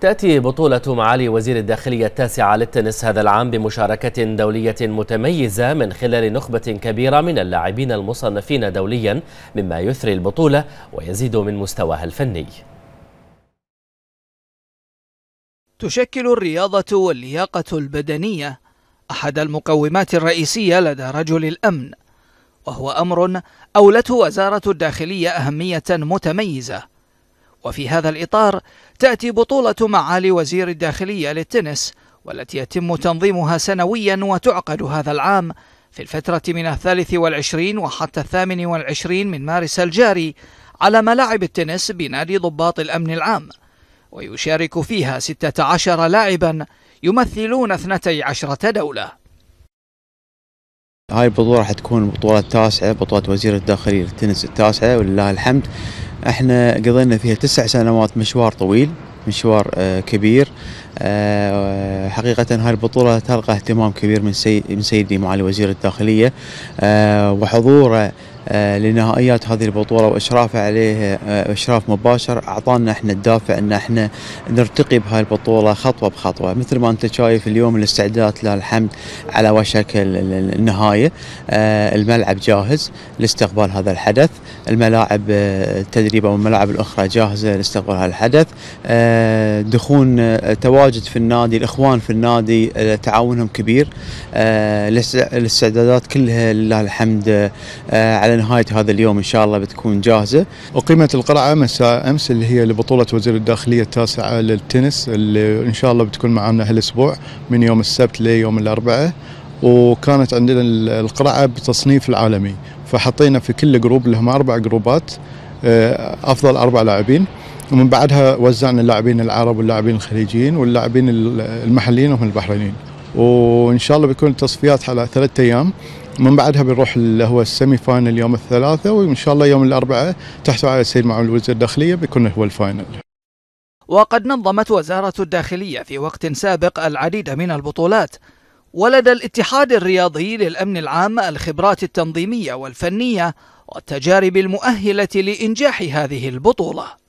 تأتي بطولة معالي وزير الداخلية التاسعة للتنس هذا العام بمشاركة دولية متميزة من خلال نخبة كبيرة من اللاعبين المصنفين دوليا مما يثري البطولة ويزيد من مستواها الفني تشكل الرياضة واللياقة البدنية أحد المقومات الرئيسية لدى رجل الأمن وهو أمر أولته وزارة الداخلية أهمية متميزة وفي هذا الإطار تأتي بطولة معالي وزير الداخلية للتنس والتي يتم تنظيمها سنويا وتعقد هذا العام في الفترة من الثالث والعشرين وحتى الثامن والعشرين من مارس الجاري على ملاعب التنس بنادي ضباط الأمن العام ويشارك فيها 16 لاعبا يمثلون 12 دولة هاي البطولة راح تكون البطولة التاسعة بطولة وزير الداخلية للتنس التاسعة ولله الحمد احنا قضينا فيها تسع سنوات مشوار طويل مشوار آه، كبير آه، حقيقة هاي البطولة تلقى اهتمام كبير من سيدي معالي وزير الداخلية آه، وحضوره آه، لنهائيات هذه البطوله واشرافه عليه آه، اشراف مباشر اعطانا احنا الدافع ان احنا نرتقي بهاي البطوله خطوه بخطوه مثل ما انت شايف اليوم الاستعدادات لله الحمد على وشك النهايه آه، الملعب جاهز لاستقبال هذا الحدث الملاعب التدريبه والملاعب الاخرى جاهزه لاستقبال هذا الحدث دخول تواجد في النادي الاخوان في النادي تعاونهم كبير الاستعدادات كلها لله الحمد على نهايه هذا اليوم ان شاء الله بتكون جاهزه. اقيمت القرعة مساء امس اللي هي لبطوله وزير الداخليه التاسعه للتنس اللي ان شاء الله بتكون معنا هالاسبوع من يوم السبت ليوم الاربعاء وكانت عندنا القرعة بتصنيف العالمي فحطينا في كل جروب لهم اربع جروبات آه، افضل اربع لاعبين ومن بعدها وزعنا اللاعبين العرب واللاعبين الخليجيين واللاعبين المحليين وهم البحرينيين وان شاء الله بيكون التصفيات على ثلاثة ايام من بعدها بنروح اللي هو السيمي فاينل يوم الثلاثاء وان شاء الله يوم الاربعاء تحت على السيد معاون وزير الداخليه بيكون هو الفاينل. وقد نظمت وزاره الداخليه في وقت سابق العديد من البطولات ولدى الاتحاد الرياضي للامن العام الخبرات التنظيميه والفنيه والتجارب المؤهله لانجاح هذه البطوله.